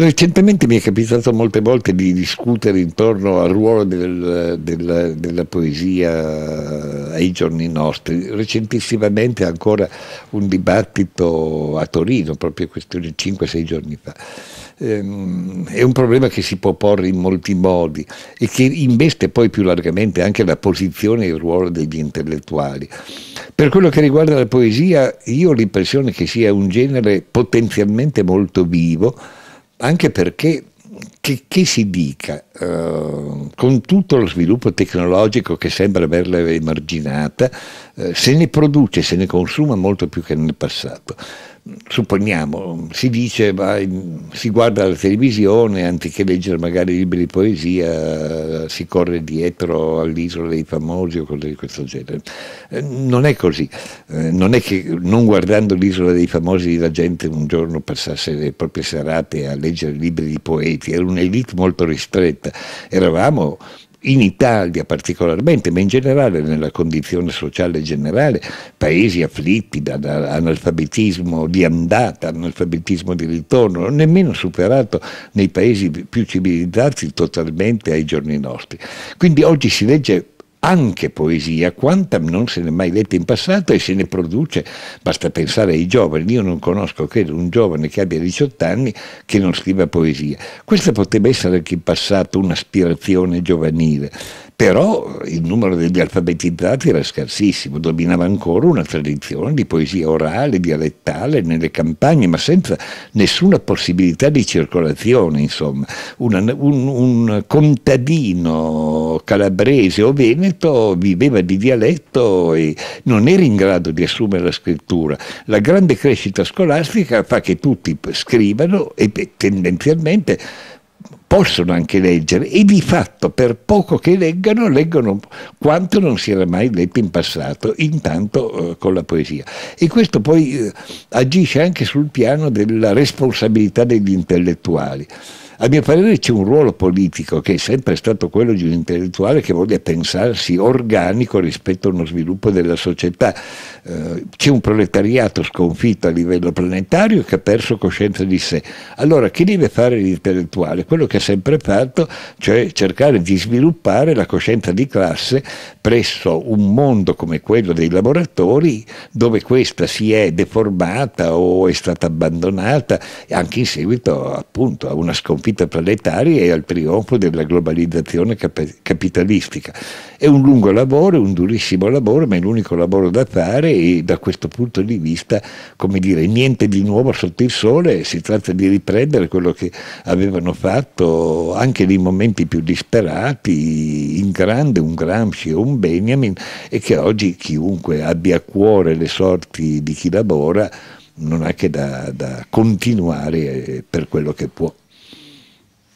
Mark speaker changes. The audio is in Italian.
Speaker 1: Recentemente mi è capitato molte volte di discutere intorno al ruolo del, del, della poesia ai giorni nostri, recentissimamente ancora un dibattito a Torino, proprio questione 5-6 giorni fa. Ehm, è un problema che si può porre in molti modi e che investe poi più largamente anche la posizione e il ruolo degli intellettuali. Per quello che riguarda la poesia, io ho l'impressione che sia un genere potenzialmente molto vivo, anche perché che, che si dica, eh, con tutto lo sviluppo tecnologico che sembra averla emarginata, eh, se ne produce, se ne consuma molto più che nel passato supponiamo, si dice, si guarda la televisione, anziché leggere magari libri di poesia, si corre dietro all'isola dei famosi o cose di questo genere. Eh, non è così, eh, non è che non guardando l'isola dei famosi la gente un giorno passasse le proprie serate a leggere libri di poeti, era un'elite molto ristretta, eravamo in Italia particolarmente, ma in generale nella condizione sociale generale, paesi afflitti da, da analfabetismo di andata, analfabetismo di ritorno, nemmeno superato nei paesi più civilizzati totalmente ai giorni nostri. Quindi oggi si legge anche poesia, quanta non se ne è mai letta in passato e se ne produce, basta pensare ai giovani, io non conosco credo un giovane che abbia 18 anni che non scriva poesia. Questa poteva essere anche in passato un'aspirazione giovanile però il numero degli alfabetizzati era scarsissimo, dominava ancora una tradizione di poesia orale, dialettale nelle campagne, ma senza nessuna possibilità di circolazione, insomma. Una, un, un, contadino calabrese o veneto viveva di dialetto e non era in grado di assumere la scrittura. La grande crescita scolastica fa che tutti scrivano e tendenzialmente possono anche leggere e di fatto per poco che leggano leggono quanto non si era mai letto in passato, intanto eh, con la poesia. E questo poi eh, agisce anche sul piano della responsabilità degli intellettuali. A mio parere c'è un ruolo politico che è sempre stato quello di un intellettuale che voglia pensarsi organico rispetto a uno sviluppo della società. Eh, c'è un proletariato sconfitto a livello planetario che ha perso coscienza di sé. Allora chi deve fare l'intellettuale? Quello che ha sempre fatto, cioè cercare di sviluppare la coscienza di classe presso un mondo come quello dei lavoratori dove questa si è deformata o è stata abbandonata anche in seguito appunto a una sconfitta vita planetaria e al trionfo della globalizzazione cap- capitalistica. È un lungo lavoro, un durissimo lavoro, ma è l'unico lavoro da fare e da questo punto di vista, come dire, niente di nuovo sotto il sole, si tratta di riprendere quello che avevano fatto anche nei momenti più disperati, in grande un Gramsci o un Benjamin e che oggi chiunque abbia a cuore le sorti di chi lavora non ha che da, da continuare eh, per quello che può.